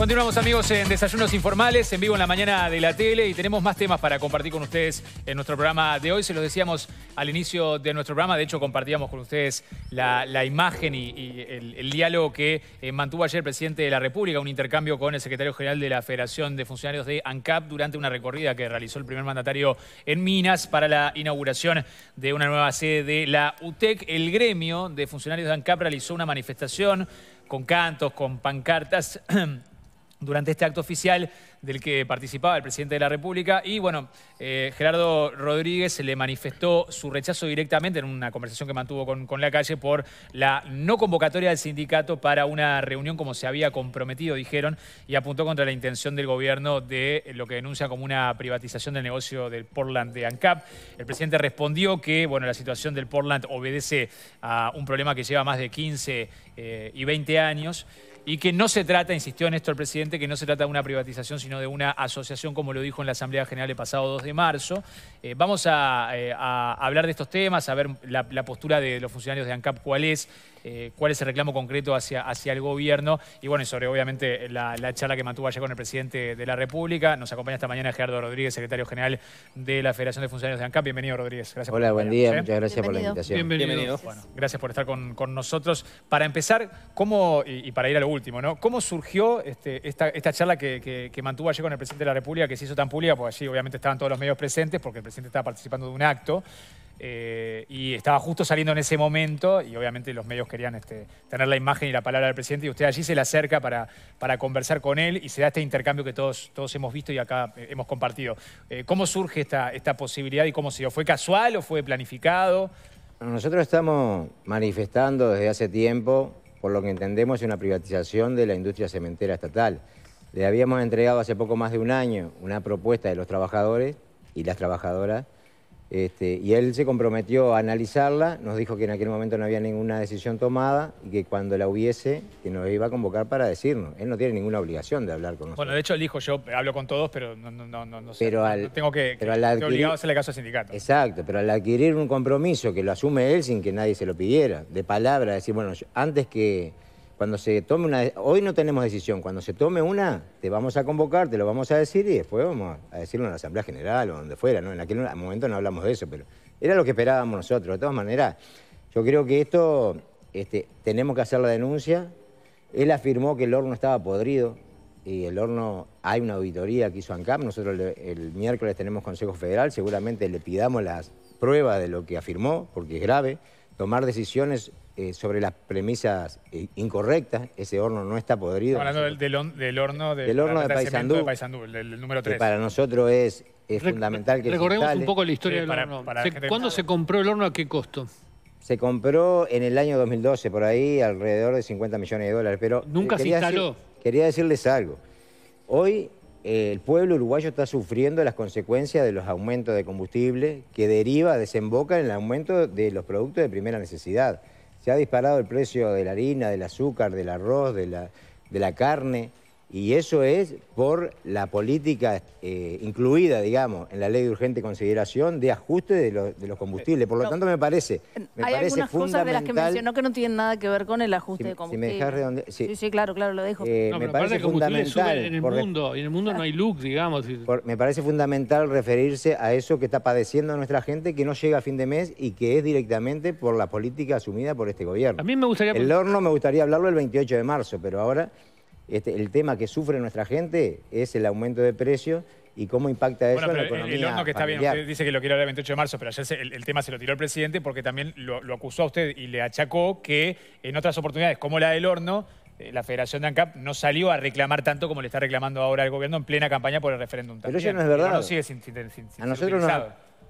Continuamos amigos en Desayunos Informales, en vivo en la mañana de la tele y tenemos más temas para compartir con ustedes en nuestro programa de hoy. Se los decíamos al inicio de nuestro programa, de hecho compartíamos con ustedes la, imagen y, el, diálogo que eh, mantuvo ayer el presidente de la República, un intercambio con el secretario general de la Federación de Funcionarios de ANCAP durante una recorrida que realizó el primer mandatario en Minas para la inauguración de una nueva sede de la UTEC. El gremio de funcionarios de ANCAP realizó una manifestación con cantos, con pancartas durante este acto oficial del que participaba el presidente de la República. Y bueno, eh, Gerardo Rodríguez le manifestó su rechazo directamente en una conversación que mantuvo con, la calle por la no convocatoria del sindicato para una reunión como se había comprometido, dijeron, y apuntó contra la intención del gobierno de lo que denuncia como una privatización del negocio del Portland de ANCAP. El presidente respondió que bueno, la situación del Portland obedece a un problema que lleva más de 15 eh, y 20 años y que no se trata, insistió en esto el presidente, que no se trata de una privatización, sino de una asociación, como lo dijo en la Asamblea General el pasado 2 de marzo. Eh, vamos eh, a, hablar de estos temas, a ver la, la postura de los funcionarios de ANCAP cuál es. Eh, cuál es el reclamo concreto hacia, hacia el gobierno. Y bueno, sobre obviamente la, charla que mantuvo ayer con el presidente de la República. Nos acompaña esta mañana Gerardo Rodríguez, secretario general de la Federación de Funcionarios de ANCAP. Bienvenido, Rodríguez. Gracias Hola, por buen día. ¿eh? Muchas gracias por la invitación. Bienvenido. gracias por estar con, nosotros. Para empezar, ¿cómo, y, para ir a lo último, ¿no? ¿cómo surgió este, esta, esta charla que, que, mantuvo ayer con el presidente de la República, que se hizo tan pública? Porque allí obviamente estaban todos los medios presentes, porque el presidente estaba participando de un acto. Eh, y estaba justo saliendo en ese momento y obviamente los medios querían este, tener la imagen y la palabra del presidente y usted allí se le acerca para, conversar con él y se da este intercambio que todos, todos hemos visto y acá eh, hemos compartido. Eh, ¿Cómo surge esta, posibilidad y cómo se dio? ¿Fue casual o fue planificado? Nosotros estamos manifestando desde hace tiempo por lo que entendemos una privatización de la industria cementera estatal. Le habíamos entregado hace poco más de un año una propuesta de los trabajadores y las trabajadoras este, y él se comprometió a analizarla, nos dijo que en aquel momento no había ninguna decisión tomada y que cuando la hubiese, que nos iba a convocar para decirnos. Él no tiene ninguna obligación de hablar con nosotros. Bueno, de hecho él dijo, yo hablo con todos, pero no, no, no, no sé, pero tengo que, pero obligado a hacerle caso al sindicato. Exacto, pero al adquirir un compromiso que lo asume él sin que nadie se lo pidiera, de palabra, decir, bueno, antes que cuando se tome una... Hoy no tenemos decisión. Cuando se tome una, te vamos a convocar, te lo vamos a decir y después vamos a decirlo en la Asamblea General o donde fuera. ¿no? En aquel momento no hablamos de eso, pero era lo que esperábamos nosotros. De todas maneras, yo creo que esto... Este, tenemos que hacer la denuncia. Él afirmó que el horno estaba podrido y el horno, hay una auditoría que hizo ANCAP, nosotros el, miércoles tenemos Consejo Federal, seguramente le pidamos las pruebas de lo que afirmó, porque es grave, tomar decisiones eh, sobre las premisas eh, incorrectas. Ese horno no está podrido. Estamos hablando del, horno de, del horno Paysandú, el, número 3. para nosotros es, fundamental que Recordemos un poco la historia del horno. ¿Cuándo se compró el horno? ¿A qué costo? Se compró en el año 2012, por ahí, alrededor de 50 millones de dólares. Pero Nunca eh, se instaló. quería decirles algo. Hoy el pueblo uruguayo está sufriendo las consecuencias de los aumentos de combustible que deriva, desemboca en el aumento de los productos de primera necesidad. Se ha disparado el precio de la harina, del azúcar, del arroz, de la, de la carne. Y eso es por la política eh, incluida, digamos, en la ley de urgente consideración de ajuste de, los combustibles. Por lo tanto, me parece. Me hay algunas cosas de las que mencionó que no tienen nada que ver con el ajuste de combustible. Si me redonde... sí. sí. sí, claro, claro, lo dejo. Eh, me parece fundamental. En el, mundo, en el mundo no hay luz, digamos. me parece fundamental referirse a eso que está padeciendo nuestra gente, que no llega a fin de mes y que es directamente por la política asumida por este gobierno. A mí me gustaría. El horno me gustaría hablarlo el 28 de marzo, pero ahora. Este, el tema que sufre nuestra gente es el aumento de precios y cómo impacta eso en la economía El horno que está bien, usted dice que lo quiere hablar el 28 de marzo, pero ayer el, tema se lo tiró el presidente porque también lo, acusó a usted y le achacó que en otras oportunidades, como la del horno, eh, la Federación de ANCAP no salió a reclamar tanto como le está reclamando ahora el gobierno en plena campaña por el referéndum. Pero eso no es verdad. a nosotros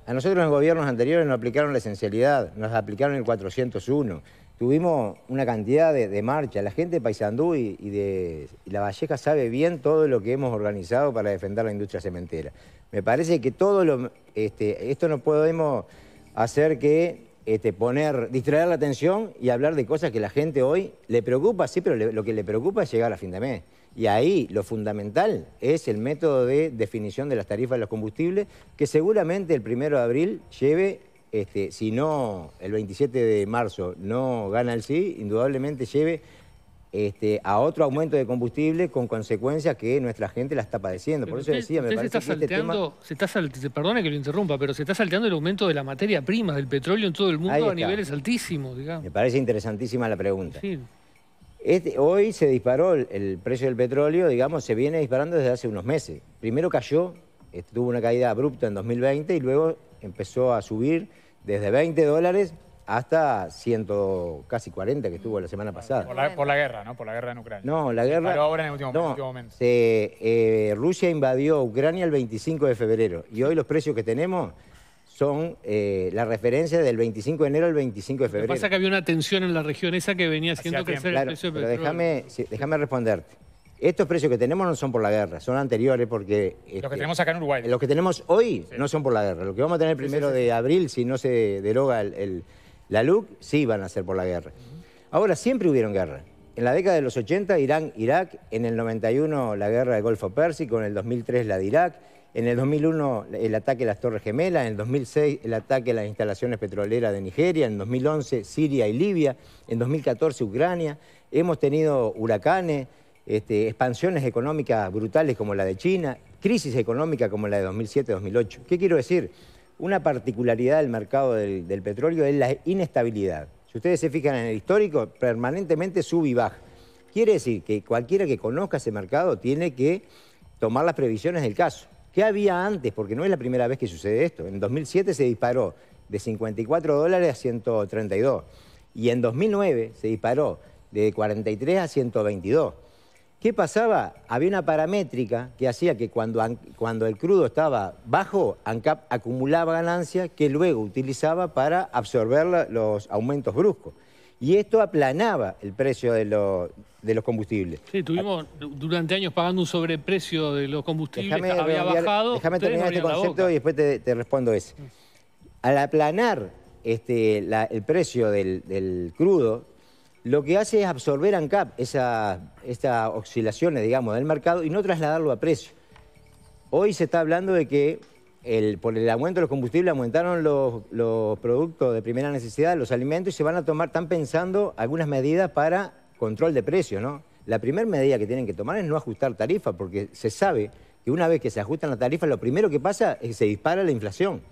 a nosotros en los gobiernos anteriores nos aplicaron la esencialidad, nos aplicaron el 401 tuvimos una cantidad de, marcha, marchas. La gente de Paysandú y, de La Valleja sabe bien todo lo que hemos organizado para defender la industria cementera. Me parece que todo lo... Este, esto no podemos hacer que este, poner, distraer la atención y hablar de cosas que la gente hoy le preocupa, sí, pero lo que le preocupa es llegar a fin de mes. Y ahí lo fundamental es el método de definición de las tarifas de los combustibles, que seguramente el primero de abril lleve este, si no el 27 de marzo no gana el sí, indudablemente lleve este, a otro aumento de combustible con consecuencias que nuestra gente la está padeciendo. Por eso decía, me parece este se está que se está perdone que lo interrumpa, pero se está salteando el aumento de la materia prima, del petróleo en todo el mundo a niveles altísimos, digamos. Me parece interesantísima la pregunta. hoy se disparó el, precio del petróleo, digamos, se viene disparando desde hace unos meses. Primero cayó, tuvo una caída abrupta en 2020 y luego empezó a subir desde 20 dólares hasta 100, casi 40 que estuvo la semana pasada. Por la, guerra, ¿no? Por la guerra en Ucrania. No, la guerra... Pero ahora en el último, momento. Eh, Rusia invadió Ucrania el 25 de febrero y hoy los precios que tenemos son eh, la referencia del 25 de enero al 25 de febrero. Lo que pasa es que había una tensión en la región esa que venía haciendo crecer el precio de petróleo. Pero déjame, déjame responderte. Estos precios que tenemos no son por la guerra, son anteriores porque... los que este, tenemos acá en Uruguay. Los que tenemos hoy no son por la guerra. Lo que vamos a tener primero de abril, si no se deroga la LUC, sí van a ser por la guerra. Ahora, siempre hubieron guerra. En la década de los 80, Irán, Irak, en el 91 la guerra del Golfo Pérsico, en el 2003 la de Irak, en el 2001 el ataque a las Torres Gemelas, en el 2006 el ataque a las instalaciones petroleras de Nigeria, en 2011 Siria y Libia, en 2014 Ucrania. Hemos tenido huracanes, este, expansiones económicas brutales como la de China, crisis económica como la de 2007-2008. ¿Qué quiero decir? Una particularidad del mercado del, del petróleo es la inestabilidad. Si ustedes se fijan en el histórico, permanentemente sube y baja. Quiere decir que cualquiera que conozca ese mercado tiene que tomar las previsiones del caso. ¿Qué había antes? Porque no es la primera vez que sucede esto. En 2007 se disparó de 54 dólares a 132 y en 2009 se disparó de 43 a 122. ¿Qué pasaba? Había una paramétrica que hacía que cuando, cuando el crudo estaba bajo, ANCAP acumulaba ganancias que luego utilizaba para absorber los aumentos bruscos. Y esto aplanaba el precio de, de los combustibles. Sí, estuvimos durante años pagando un sobreprecio de los combustibles, había bajado. Déjame terminar este concepto y después te, respondo ese. Mm. Al aplanar este, el precio del, del crudo, lo que hace es absorber ANCAP estas oscilaciones, digamos, del mercado y no trasladarlo a precio. Hoy se está hablando de que por el aumento de los combustibles aumentaron los, productos de primera necesidad, los alimentos, y se van a tomar, están pensando algunas medidas para control de precios, ¿no? La primera medida que tienen que tomar es no ajustar tarifas, porque se sabe que una vez que se ajustan las tarifas, lo primero que pasa es que se dispara la inflación.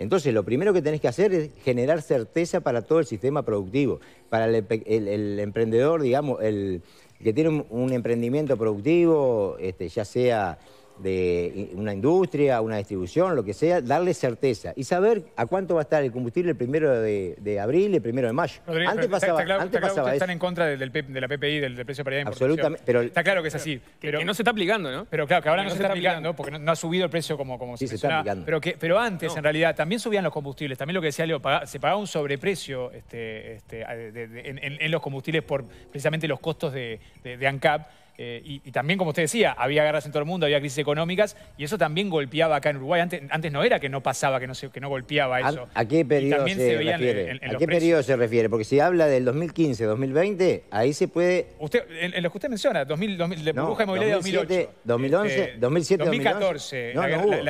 Entonces, lo primero que tenés que hacer es generar certeza para todo el sistema productivo, para el, emprendedor, digamos, el que tiene un, emprendimiento productivo, este, ya sea de una industria, una distribución, lo que sea, darle certeza y saber a cuánto va a estar el combustible el primero de, abril el primero de mayo. antes pasaba, está, claro, antes está están en contra de la PPI, del, precio paridad de importación. Absolutamente. está claro que es así. Que, pero, no se está aplicando, ¿no? Pero claro, que ahora no, se, está, aplicando, porque no, ha subido el precio como, como se, está Pero, pero antes, en realidad, también subían los combustibles. También lo que decía Leo, se pagaba un sobreprecio este, este en, en, los combustibles por precisamente los costos de ANCAP. Eh, y, también, como usted decía, había guerras en todo el mundo, había crisis económicas, y eso también golpeaba acá en Uruguay. Antes, no era que no pasaba, que no, golpeaba eso. ¿A, qué periodo se, refiere? qué se refiere? Porque si habla del 2015, 2020, ahí se puede... Usted, en, lo que usted menciona, 2000, burbuja inmobiliaria de 2008. 2011, 2017, 2007, 2014,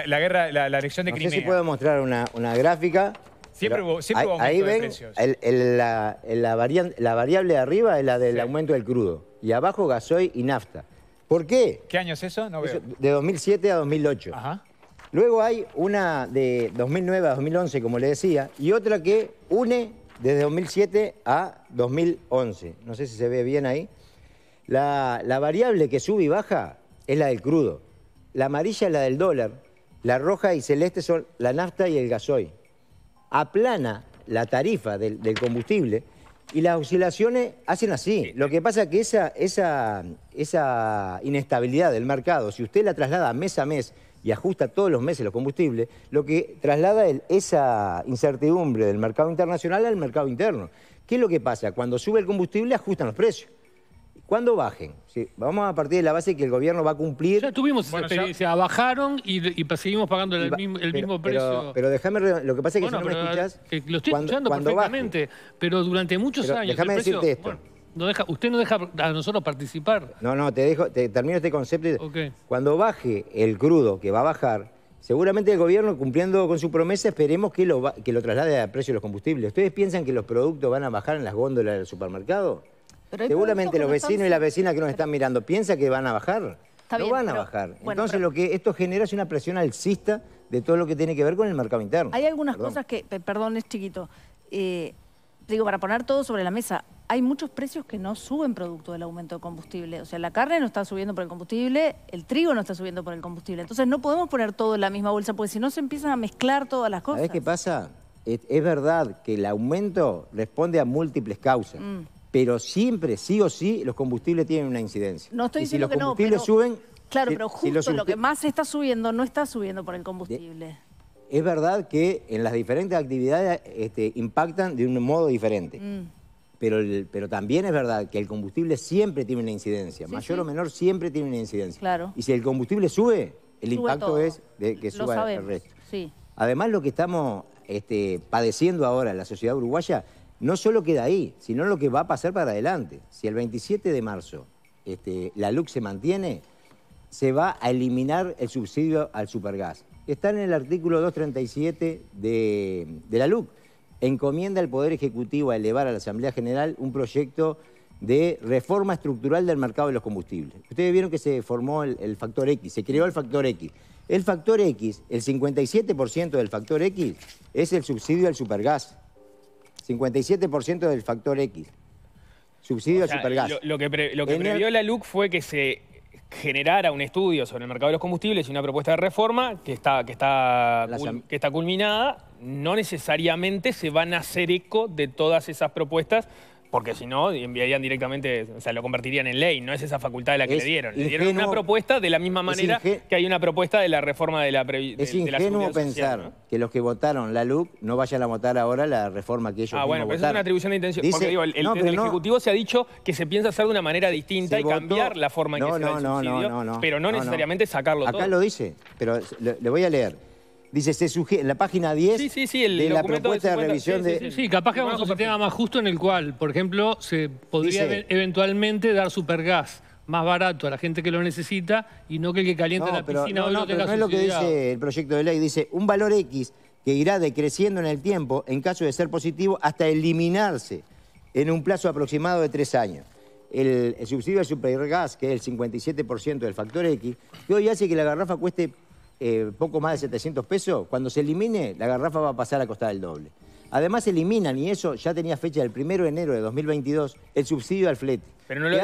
la, guerra, la, elección de Crimea. No sé puedo mostrar una, gráfica... Siempre hubo, siempre de precios. la, variable de arriba es la del aumento del crudo y abajo gasoil y nafta. ¿Por qué? ¿Qué año es eso? No veo. de 2007 a 2008. Luego hay una de 2009 a 2011, como le decía, y otra que une desde 2007 a 2011. No sé si se ve bien ahí. La, variable que sube y baja es la del crudo. La amarilla es la del dólar. La roja y celeste son la nafta y el gasoil. Aplana la tarifa del, del combustible y las oscilaciones hacen así. Lo que pasa es que esa, esa, inestabilidad del mercado, si usted la traslada mes a mes y ajusta todos los meses los combustibles, lo que traslada esa incertidumbre del mercado internacional al mercado interno. ¿Qué es lo que pasa? Cuando sube el combustible ajustan los precios. ¿Cuándo bajen? vamos a partir de la base que el gobierno va a cumplir... Ya tuvimos o bajaron y, seguimos pagando el, mismo, precio. Pero, déjame, lo que pasa es que si no me eh, lo estoy escuchando perfectamente, pero durante muchos años... Déjame decirte esto. no usted no deja a nosotros participar. No, no, te dejo, termino este concepto. Cuando baje el crudo, que va a bajar, seguramente el gobierno, cumpliendo con su promesa, esperemos que lo, que lo traslade al precio de los combustibles. ¿Ustedes piensan que los productos van a bajar en las góndolas del supermercado? Seguramente los vecinos y las vecinas que nos están mirando piensan que van a bajar. no van a bajar. Entonces lo que esto genera es una presión alcista de todo lo que tiene que ver con el mercado interno. Hay algunas cosas que, perdón, es chiquito, eh, digo, para poner todo sobre la mesa, hay muchos precios que no suben producto del aumento de combustible. O sea, la carne no está subiendo por el combustible, el trigo no está subiendo por el combustible. Entonces no podemos poner todo en la misma bolsa, porque si no se empiezan a mezclar todas las cosas. ¿Sabes qué pasa? Es, verdad que el aumento responde a múltiples causas. Mm pero siempre, sí o sí, los combustibles tienen una incidencia. No estoy y no. si los combustibles suben... Claro, pero justo lo que más está subiendo no está subiendo por el combustible. es verdad que en las diferentes actividades este, impactan de un modo diferente. Mm. Pero, pero también es verdad que el combustible siempre tiene una incidencia. Mayor o menor siempre tiene una incidencia. Y si el combustible sube, el impacto es de que suba el resto. Además, lo que estamos este, padeciendo ahora en la sociedad uruguaya no solo queda ahí, sino lo que va a pasar para adelante. Si el 27 de marzo este, la LUC se mantiene, se va a eliminar el subsidio al supergas. Está en el artículo 237 de, la LUC. Encomienda al Poder Ejecutivo a elevar a la Asamblea General un proyecto de reforma estructural del mercado de los combustibles. Ustedes vieron que se formó el, el factor X, se creó el factor X. El factor X, el 57% del factor X, es el subsidio al supergas. 57% del factor X. Subsidio supergas. Lo, que, lo que previó la LUC fue que se generara un estudio sobre el mercado de los combustibles y una propuesta de reforma que está, que está, que está culminada, no necesariamente se van a hacer eco de todas esas propuestas porque si no, enviarían directamente, o sea, lo convertirían en ley, no es esa facultad de la que le dieron. Le dieron una propuesta de la misma manera que hay una propuesta de la reforma de la previsión. Es ingenuo de la pensar que los que votaron la LUC no vayan a votar ahora la reforma que ellos Ah, bueno, pero es una atribución de intención. porque digo, el, Ejecutivo se ha dicho que se piensa hacer de una manera distinta y cambiar la forma en que se no, no, no. pero no, necesariamente sacarlo Acá todo. Acá lo dice, pero le voy a leer. Dice, se sugiere, en la página 10 de la propuesta de, revisión de... Sí, capaz que vamos a un sistema más justo en el cual, por ejemplo, se podría e- eventualmente dar supergas más barato a la gente que lo necesita y no que el que calienta la piscina no, no, pero no es lo que dice el proyecto de ley, dice un valor X que irá decreciendo en el tiempo en caso de ser positivo hasta eliminarse en un plazo aproximado de tres años. El, el subsidio al supergas, que es el 57% del factor X, que hoy hace que la garrafa cueste eh, poco más de 700 pesos, cuando se elimine, la garrafa va a pasar a costar el doble. Además eliminan, y eso ya tenía fecha del 1 de enero de 2022, el subsidio al flete. Pero no lo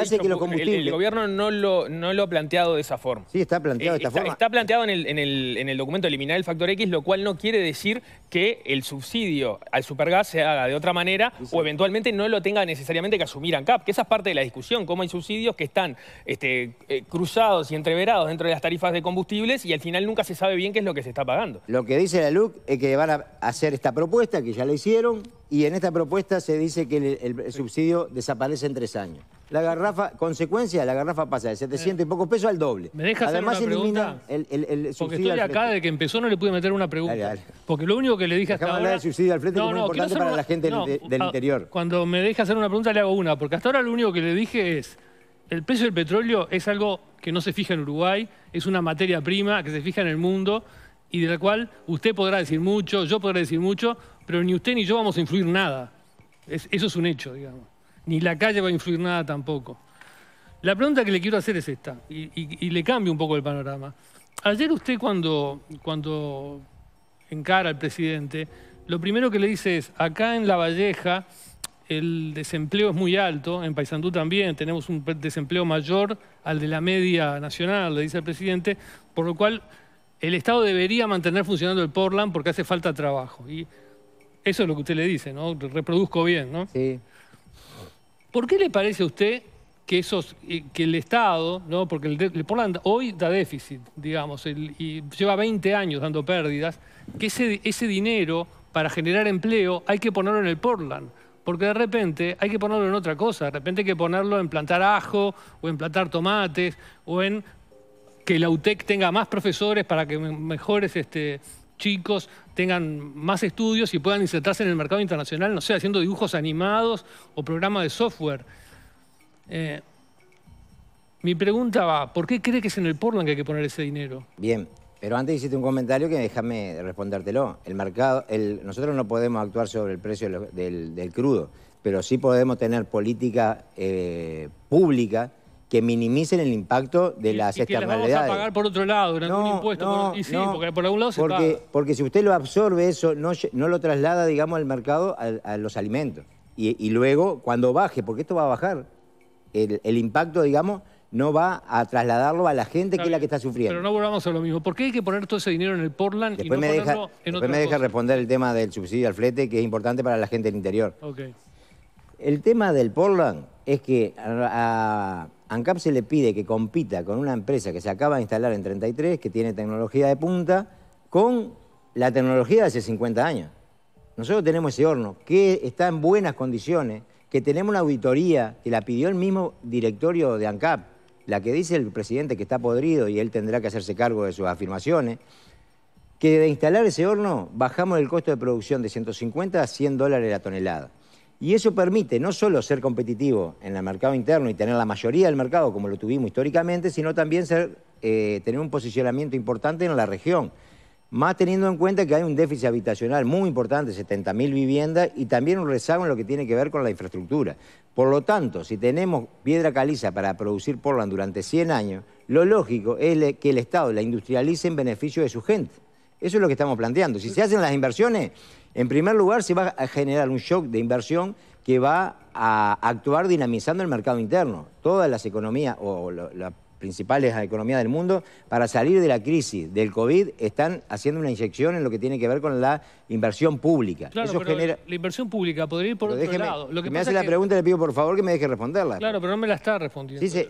El, gobierno no lo, no lo ha planteado de esa forma. Sí, está planteado de eh, esta forma. Está planteado en el, en, el, documento eliminar el factor X, lo cual no quiere decir que el subsidio al supergas se haga de otra manera o eventualmente no lo tenga necesariamente que asumir ANCAP, que esa es parte de la discusión, cómo hay subsidios que están este, eh, cruzados y entreverados dentro de las tarifas de combustibles y al final nunca se sabe bien qué es lo que se está pagando. Lo que dice la LUC es que van a hacer esta propuesta, que ya la hicieron, y en esta propuesta se dice que el subsidio desaparece en tres años. La garrafa, consecuencia, la garrafa pasa de 700 y poco pesos al doble. ¿Me Además, hacer una El, el, Porque estoy acá, de que empezó no le pude meter una pregunta. Porque lo único que le dije hasta ahora... no, para la gente ah, del, interior. Cuando me deja hacer una pregunta, le hago una. Porque hasta ahora lo único que le dije es... El precio del petróleo es algo que no se fija en Uruguay, es una materia prima que se fija en el mundo y de la cual usted podrá decir mucho, yo podré decir mucho, pero ni usted ni yo vamos a influir nada. eso es un hecho, digamos ni la calle va a influir nada tampoco. La pregunta que le quiero hacer es esta, y, le cambio un poco el panorama. Ayer usted cuando, cuando encara al presidente, lo primero que le dice es, acá en La Valleja el desempleo es muy alto, en Paysandú también tenemos un desempleo mayor al de la media nacional, le dice el presidente, por lo cual el Estado debería mantener funcionando el Portland porque hace falta trabajo. Y eso es lo que usted le dice, ¿no? Reproduzco bien, ¿no? Sí. ¿Por qué le parece a usted que, esos, eh, que el Estado, ¿no? porque el, Portland hoy da déficit, digamos, y lleva 20 años dando pérdidas, que ese, ese dinero para generar empleo hay que ponerlo en el Portland? porque de repente hay que ponerlo en otra cosa, de repente hay que ponerlo en plantar ajo o en plantar tomates o en que la UTEC tenga más profesores para que mejores este, chicos tengan más estudios y puedan insertarse en el mercado internacional, no sé, haciendo dibujos animados o programas de software. Eh, mi pregunta va, ¿por qué cree que es en el Portland que hay que poner ese dinero? Bien, pero antes hiciste un comentario que déjame respondértelo. El mercado, nosotros no podemos actuar sobre el precio del, crudo, pero sí podemos tener política eh, pública que minimicen el impacto de las externalidades. Que las vamos a pagar por otro lado, un impuesto. y sí, porque por algún lado se paga. Porque si usted lo absorbe eso, no, lo traslada, digamos, al mercado, a, los alimentos. Y, luego, cuando baje, porque esto va a bajar, el, impacto, digamos, no va a trasladarlo a la gente que es la que está sufriendo. Pero no volvamos a lo mismo. ¿Por qué hay que poner todo ese dinero en el Portland y no me deja, Después me deja responder el tema del subsidio al flete, que es importante para la gente del interior. El tema del Portland es que a ANCAP se le pide que compita con una empresa que se acaba de instalar en 33, que tiene tecnología de punta, con la tecnología de hace 50 años. Nosotros tenemos ese horno, que está en buenas condiciones, que tenemos una auditoría que la pidió el mismo directorio de ANCAP, la que dice el presidente que está podrido y él tendrá que hacerse cargo de sus afirmaciones, que de instalar ese horno bajamos el costo de producción de 150 a 100 dólares la tonelada. Y eso permite no solo ser competitivo en el mercado interno y tener la mayoría del mercado como lo tuvimos históricamente, sino también eh, tener un posicionamiento importante en la región. Más teniendo en cuenta que hay un déficit habitacional muy importante, 70.000 viviendas, y también un rezago en lo que tiene que ver con la infraestructura. Por lo tanto, si tenemos piedra caliza para producir Portland durante 100 años, lo lógico es que el Estado la industrialice en beneficio de su gente. Eso es lo que estamos planteando. Si se hacen las inversiones, en primer lugar se va a generar un shock de inversión que va a actuar dinamizando el mercado interno. Todas las economías o la, principales economías del mundo, para salir de la crisis del COVID, están haciendo una inyección en lo que tiene que ver con la inversión pública. la inversión pública podría ir por otro lado. me hace la pregunta pregunta, le pido por favor que me deje responderla. Claro, pero no me la está respondiendo. Dice,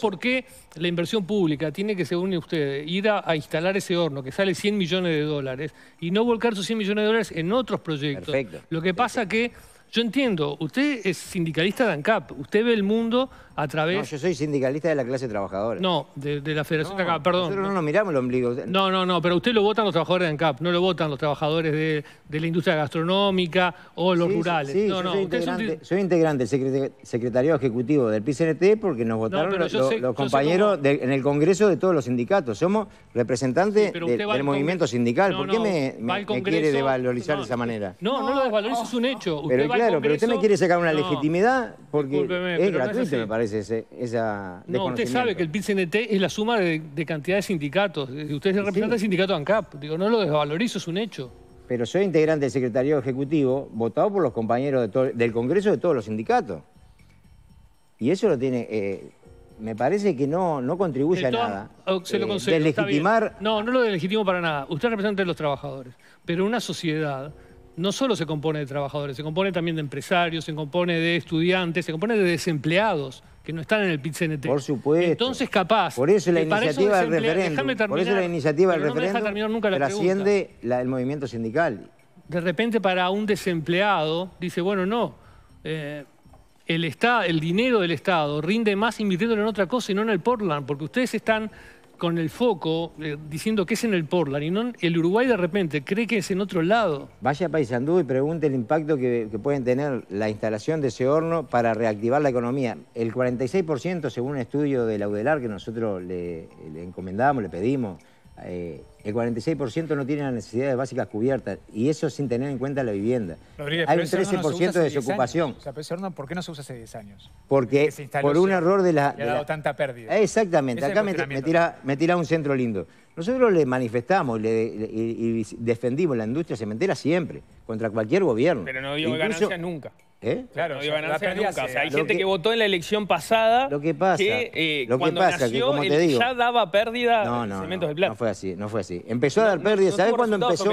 por qué la inversión pública tiene que, según usted, ir a, instalar ese horno que sale 100 millones de dólares y no volcar esos 100 millones de dólares en otros proyectos. Lo que pasa es que yo entiendo, usted es sindicalista de ANCAP, usted ve el mundo a través... No, yo soy sindicalista de la clase trabajadora. No, de, la Federación de ANCAP, perdón. Nosotros no nos miramos el ombligo. No, no, no, pero usted lo votan los trabajadores de ANCAP, no lo votan los trabajadores de, la industria gastronómica o los rurales. Sí, sí, soy, integrante, del secretario ejecutivo del PCNT porque nos votaron los, compañeros en el Congreso de todos los sindicatos. Somos representantes del, movimiento sindical. ¿Por qué me, quiere devalorizar de esa manera? No, no, lo desvaloriza, es un hecho. Usted claro, pero usted me quiere sacar una legitimidad porque es gratuito, me parece, esa No, usted sabe que el pit es la suma de, cantidad de sindicatos. Usted es representante del sindicato ANCAP. Digo, no lo desvalorizo, es un hecho. Pero soy integrante del secretario ejecutivo, votado por los compañeros del Congreso de todos los sindicatos. Y eso lo tiene... Eh, me parece que no, no contribuye a nada. Se lo eh, concedo, eh, No, no lo deslegitimo para nada. Usted es representante de los trabajadores. Pero una sociedad no solo se compone de trabajadores, se compone también de empresarios, se compone de estudiantes, se compone de desempleados que no están en el pit -CNT. Por supuesto. Entonces, capaz. Por eso la iniciativa del referéndum. por eso la iniciativa del trasciende el movimiento sindical. De repente, para un desempleado, dice, bueno, no. Eh, el, está, el dinero del Estado rinde más invirtiéndolo en otra cosa y no en el Portland, porque ustedes están con el foco eh, diciendo que es en el Portland y no, el Uruguay de repente cree que es en otro lado. Vaya a Paysandú y pregunte el impacto que, puede pueden tener la instalación de ese horno para reactivar la economía. El 46% según un estudio de la UDELAR que nosotros le, encomendamos, le pedimos, eh, el 46% no tiene las necesidades básicas cubiertas y eso sin tener en cuenta la vivienda. Hay un 13% de desocupación. ¿por qué no se usa hace 10 años? Porque, por un error de la... ha tanta pérdida. Exactamente, acá me, me, tira, un centro lindo. Nosotros le manifestamos le, y, defendimos la industria cementera siempre, contra cualquier gobierno. Pero no dio ganancia nunca. ¿Eh? Claro, no dio ganancias nunca. O sea, hay gente que... votó en la elección pasada lo que, pasa, eh, lo que pasa, que como te digo, ya daba pérdida no, no, de plata. no, No fue así, no fue así. Empezó a dar pérdida. ¿Sabés cuándo empezó?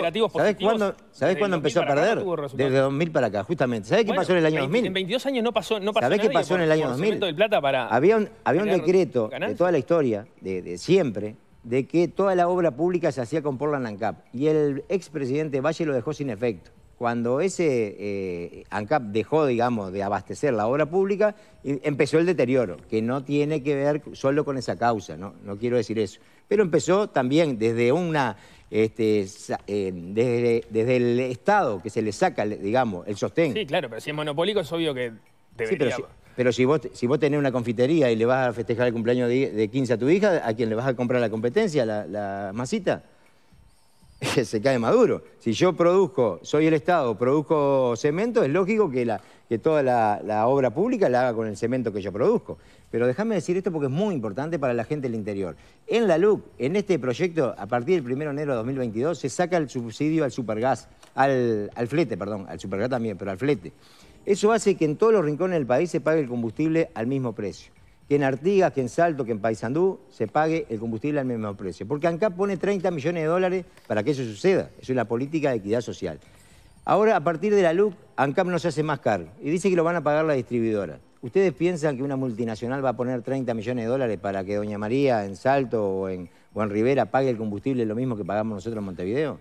cuándo, ¿sabés cuándo empezó a perder? Desde 2000 para acá, justamente. ¿Sabés qué pasó en el año 2000? En 22 años no pasó, no pasó ¿Sabés qué pasó en el año 2000? plata para había un decreto de toda la historia, de siempre, de que toda la obra pública se hacía con Portland ANCAP y el expresidente Valle lo dejó sin efecto. Cuando ese eh, ANCAP dejó, digamos, de abastecer la obra pública, empezó el deterioro, que no tiene que ver solo con esa causa, no, quiero decir eso. Pero empezó también desde una... Este, eh, desde, desde, el Estado que se le saca, digamos, el sostén. Sí, claro, pero si es monopólico es obvio que debería... Pero si vos, si vos tenés una confitería y le vas a festejar el cumpleaños de, 15 a tu hija, ¿a quien le vas a comprar la competencia, la, masita? se cae maduro. Si yo produzco, soy el Estado, produzco cemento, es lógico que, la, que toda la, obra pública la haga con el cemento que yo produzco. Pero déjame decir esto porque es muy importante para la gente del interior. En la LUC, en este proyecto, a partir del 1 de enero de 2022, se saca el subsidio al supergas, al, al flete, perdón, al supergas también, pero al flete. Eso hace que en todos los rincones del país se pague el combustible al mismo precio. Que en Artigas, que en Salto, que en Paysandú se pague el combustible al mismo precio. Porque ANCAP pone 30 millones de dólares para que eso suceda. Eso es la política de equidad social. Ahora, a partir de la LUC, ANCAP no se hace más caro y dice que lo van a pagar la distribuidora. ¿Ustedes piensan que una multinacional va a poner 30 millones de dólares para que Doña María en Salto o en, Juan Rivera pague el combustible lo mismo que pagamos nosotros en Montevideo?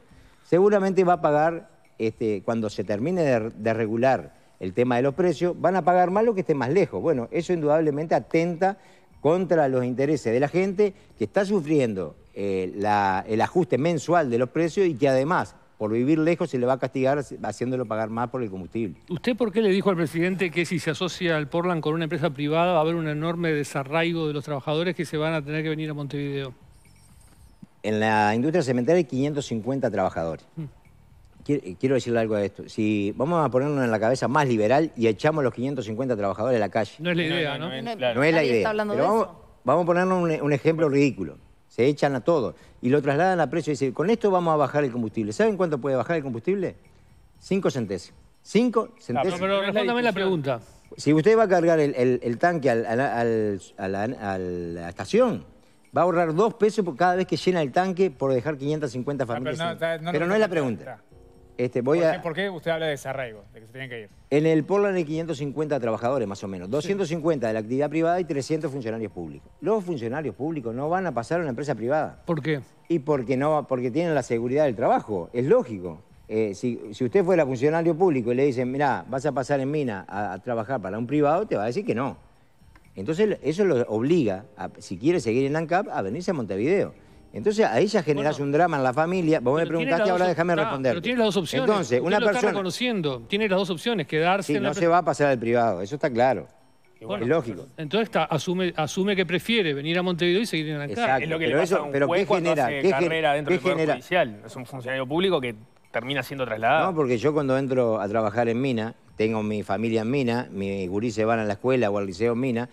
Seguramente va a pagar, este, cuando se termine de regular el tema de los precios, van a pagar más lo que esté más lejos. Bueno, eso indudablemente atenta contra los intereses de la gente que está sufriendo eh, el ajuste mensual de los precios y que además por vivir lejos se le va a castigar haciéndolo pagar más por el combustible. ¿Usted por qué le dijo al presidente que si se asocia al Portland con una empresa privada va a haber un enorme desarraigo de los trabajadores que se van a tener que venir a Montevideo? En la industria cementera hay 550 trabajadores. Mm. Quiero decirle algo de esto. Si vamos a ponernos en la cabeza más liberal y echamos los 550 trabajadores a la calle. No es la idea, ¿no? No, es la idea. vamos, a ponernos un, ejemplo ridículo. Se echan a todos y lo trasladan a precio y dicen, con esto vamos a bajar el combustible. ¿Saben cuánto puede bajar el combustible? Cinco centésimos. Cinco centésimos. Ah, pero, pero respóndame la pregunta. Si usted va a cargar el, tanque a, la, estación, va a ahorrar dos pesos por cada vez que llena el tanque por dejar 550 ah, familias. pero no, es la pregunta. Este, ¿Por, qué, usted habla de desarraigo, En el Portland hay 550 trabajadores más o menos, 250 de la actividad privada y 300 funcionarios públicos. Los funcionarios públicos no van a pasar a una empresa privada. ¿Por qué? Y porque, no, porque tienen la seguridad del trabajo, es lógico. Eh, si, usted fuera funcionario público y le dicen, mirá, vas a pasar en mina a, trabajar para un privado, te va a decir que no. Entonces eso lo obliga, si quiere seguir en ANCAP, a venirse a Montevideo. Entonces ahí ya generas un drama en la familia. Vos me preguntaste, ahora déjame ah, responder. Pero tiene las dos opciones. Entonces, una persona. Está Tiene las dos opciones, quedarse. Sí, no se va a pasar al privado, eso está claro. es lógico. Entonces asume, asume que prefiere venir a Montevideo y seguir en la Exacto, Es a un ¿qué genera, carrera dentro del Es un funcionario público que termina siendo trasladado. No, porque yo cuando entro a trabajar en mina, tengo mi familia en mina, mis gurís se van a la escuela o al liceo en mina,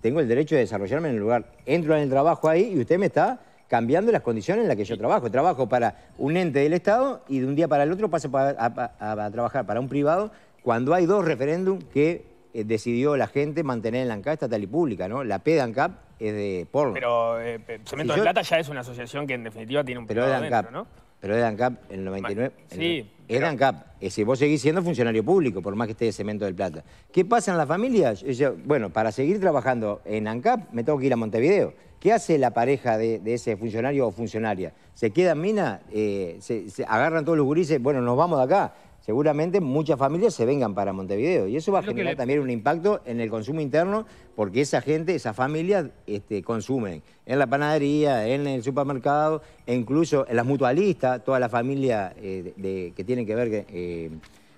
tengo el derecho de desarrollarme en el lugar. Entro en el trabajo ahí y usted me está cambiando las condiciones en las que yo trabajo. Trabajo para un ente del Estado y de un día para el otro paso a, trabajar para un privado cuando hay dos referéndum que eh, decidió la gente mantener en la ANCAP estatal y pública, ¿no? La PEDANCAP es de Porno. Pero eh, Cemento de Plata ya es una asociación que en definitiva tiene un pero de ¿no? Pero de ANCAP en el 99... Sí, es ANCAP. Eh, si vos seguís siendo funcionario público, por más que esté de Cemento del Plata. ¿Qué pasa en las familias? Yo, bueno, para seguir trabajando en ANCAP me tengo que ir a Montevideo. ¿Qué hace la pareja de, ese funcionario o funcionaria? ¿Se queda en mina? Eh, se, agarran todos los gurises? Bueno, nos vamos de acá seguramente muchas familias se vengan para Montevideo. Y eso va a generar también un impacto en el consumo interno, porque esa gente, esa familia este, consumen en la panadería, en el supermercado, e incluso en las mutualistas, toda la familia eh, que tiene que ver eh,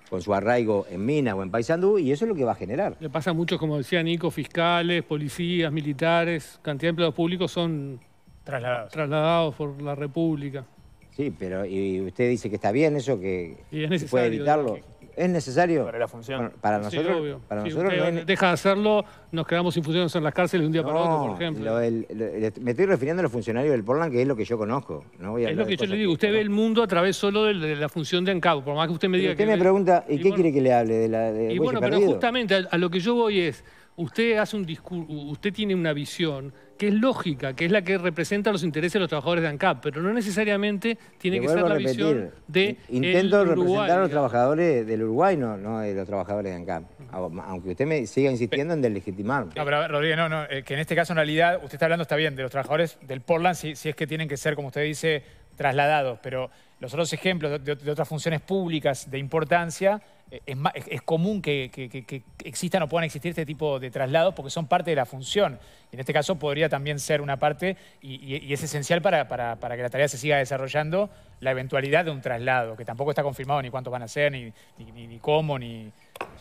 con su arraigo en Minas o en Paysandú, y eso es lo que va a generar. Le pasa a muchos, como decía Nico, fiscales, policías, militares, cantidad de empleados públicos son trasladados, trasladados por la República. Sí, pero ¿y usted dice que está bien eso? ¿Que puede evitarlo? ¿Es necesario? Para la función. para nosotros, Para nosotros no deja de hacerlo, nos quedamos sin funciones en las cárceles de un día para otro, por ejemplo. Lo, me estoy refiriendo a los funcionarios del Portland, que es lo que yo conozco. es lo que yo le digo. usted ve el mundo a través solo de, la función de ANCAU, por más que usted me diga que... Usted me pregunta, ¿y, qué quiere que le hable? de la de Y bueno, pero justamente a, a lo que yo voy es, usted hace un discurso, usted tiene una visión que es lógica, que es la que representa los intereses de los trabajadores de ANCAP, pero no necesariamente tiene que ser la visión de Intento representar a los trabajadores del Uruguay, no, no de los trabajadores de ANCAP, aunque usted me siga insistiendo en deslegitimarme. No, pero Rodríguez, no, no, eh, que en este caso en realidad usted está hablando, está bien, de los trabajadores del Portland, si, si es que tienen que ser, como usted dice, trasladados, pero los otros ejemplos de, otras funciones públicas de importancia, eh, es, común que, existan o puedan existir este tipo de traslados porque son parte de la función. En este caso podría también ser una parte y, es esencial para, que la tarea se siga desarrollando la eventualidad de un traslado, que tampoco está confirmado ni cuántos van a ser, ni, cómo, ni...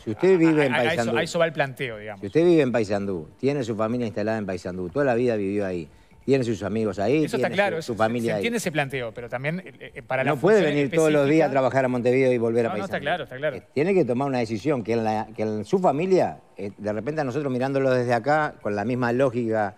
Si usted vive en Paysandú... A, va el planteo, digamos. Si usted vive en Paysandú, tiene su familia instalada en Paysandú, toda la vida vivió ahí tiene sus amigos ahí, tiene su, familia Tiene ese planteo, pero también eh, eh, eh, para la No puede venir todos los días a trabajar a Montevideo y volver a No, está claro, está claro. Tiene que tomar una decisión que en, su familia, de repente a nosotros mirándolo desde acá, con la misma lógica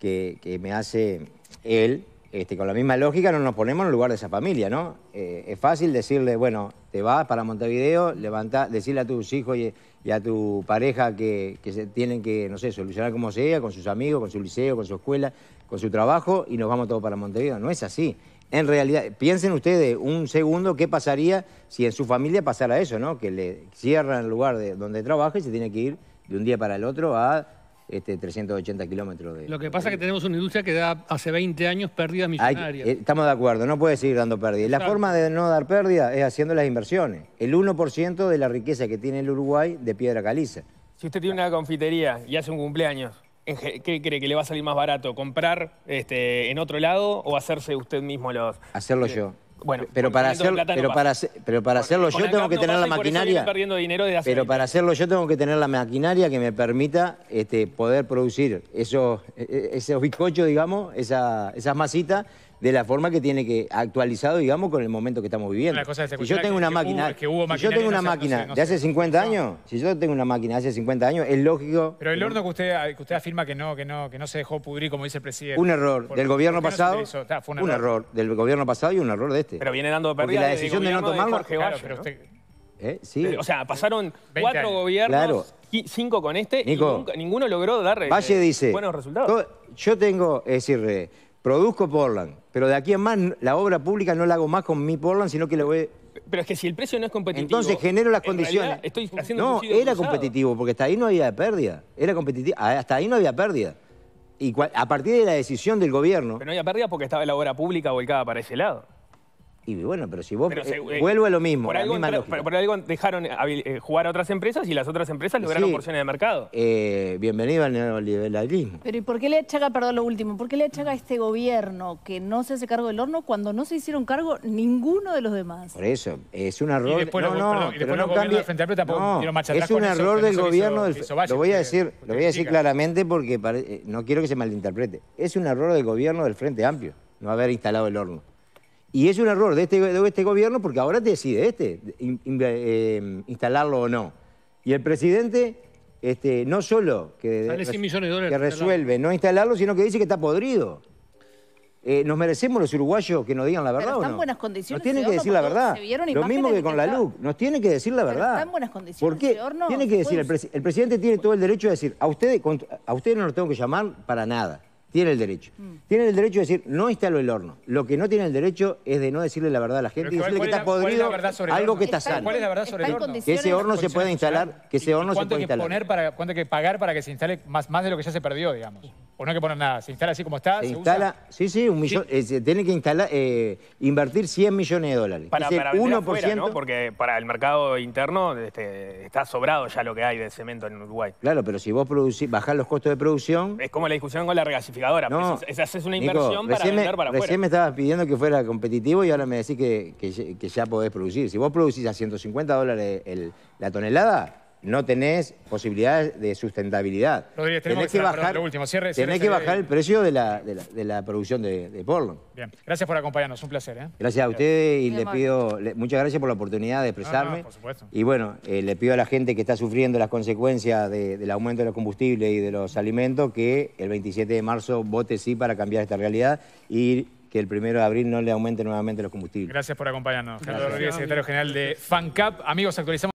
que, me hace él, este, con la misma lógica no nos ponemos en el lugar de esa familia, ¿no? es fácil decirle, bueno, te vas para Montevideo, levanta, decirle a tus hijos y, a tu pareja que, que, se tienen que, no sé, solucionar como sea, con sus amigos, con su liceo, con su escuela, con su trabajo y nos vamos todos para Montevideo. No es así. En realidad, piensen ustedes un segundo qué pasaría si en su familia pasara eso, ¿no? Que le cierran el lugar donde trabaja y se tiene que ir de un día para el otro a este, 380 kilómetros de... Lo que pasa es que tenemos una industria que da hace 20 años pérdidas millonarias. Eh, estamos de acuerdo, no puede seguir dando pérdidas. La forma de no dar pérdidas es haciendo las inversiones. El 1% de la riqueza que tiene el Uruguay de piedra caliza. Si usted tiene una confitería y hace un cumpleaños, ¿Qué cree que le va a salir más barato? ¿Comprar este, en otro lado o hacerse usted mismo los...? Hacerlo eh, yo. Bueno, pero para, hacer, pero, para, pero para hacerlo yo tengo que tener la maquinaria. pero para hacerlo yo tengo que tener la maquinaria que me permita este, poder producir esos, e-, e-, ese bizcochos, digamos, esas masitas de la forma que tiene que actualizado, digamos, con el momento que estamos viviendo. si yo tengo una máquina, yo tengo una máquina de hace 50 años, si yo tengo una máquina de hace 50 años, es lógico. Pero el horno que usted, usted afirma que no, que no, que no se dejó pudrir, como dice el presidente. Un error del gobierno pasado. un, error. del gobierno pasado y un error de este. Pero viene dando pérdida. Y la decisión de no tomarlo. ¿Eh? Eh, sí. O sea, pasaron cuatro gobiernos, cinco con este, y ninguno logró dar eh, dice, buenos resultados. yo tengo, es decir, produzco Portland, pero de aquí en más la obra pública no la hago más con mi Portland, sino que la voy... Pero es que si el precio no es competitivo... Entonces genero las condiciones... estoy haciendo no, era competitivo, porque hasta ahí no había pérdida. Era competitivo, hasta ahí no había pérdida. Y a partir de la decisión del gobierno... Pero no había pérdida porque estaba la obra pública volcada para ese lado. Y bueno, pero si vos eh, eh, vuelvo a lo mismo. Por, algo, algo, dejaron eh, jugar a otras empresas y las otras empresas lograron porciones de mercado. Eh, bienvenido al neoliberalismo. Pero ¿y por qué le achaga, perdón lo último, por qué le achaga a este gobierno que no se hace cargo del horno cuando no se hicieron cargo ninguno de los demás? Por eso, es un error. Y después no, no, y después no, cambia, frente tampoco Es un error del gobierno. del, lo voy a decir, lo voy a decir claramente porque no quiero que se malinterprete. Es un error del gobierno del Frente Amplio no haber instalado el horno. Y es un error de este, de este gobierno porque ahora decide este em, instalarlo o no. Y el presidente este, no solo que, resuelve no instalarlo, sino que dice que está podrido. Eh, ¿Nos merecemos los uruguayos que nos digan la verdad están buenas condiciones. Nos tienen que decir la verdad. Lo mismo que con la luz Nos tiene que decir la verdad. están buenas condiciones. ¿Por qué? Tiene que decir, el, presidente tiene todo el derecho de decir, a ustedes, a ustedes no los tengo que llamar para nada. Tiene el derecho. Mm. Tiene el derecho de decir, no instalo el horno. Lo que no tiene el derecho es de no decirle la verdad a la gente y decirle que está podrido algo que está, sano. ¿Cuál es la verdad sobre el horno? Que ese horno se pueda instalar, que ese horno Poner para, ¿Cuánto hay que pagar para que se instale más, más de lo que ya se perdió, digamos? O no hay que poner nada, se instala así como está, se, instala, Sí, sí, un millón, eh, tiene que instalar, eh, invertir 100 millones de dólares. Para, 1%, Porque para el mercado interno este, está sobrado ya lo que hay de cemento en Uruguay. Claro, pero si vos bajás los costos de producción... Es como la discusión con la regasificación no, pues, es, esa es una inversión para vender para Recién me estabas pidiendo que fuera competitivo y ahora me decís que, ya podés producir. Si vos producís a 150 dólares el, la tonelada, no tenés posibilidades de sustentabilidad. Rodríguez, tenés que, bajar, último. Cierre, que bajar el precio de la, producción de, de Bien, gracias por acompañarnos, un placer. ¿eh? Gracias a ustedes y le pido, muchas gracias por la oportunidad de expresarme. Y bueno, eh, le pido a la gente que está sufriendo las consecuencias del aumento de los combustibles y de los alimentos que el 27 de marzo vote sí para cambiar esta realidad y que el 1 de abril no le aumente nuevamente los combustibles. Gracias por acompañarnos. Carlos Rodríguez, secretario general de FANCAP. Amigos, actualizamos.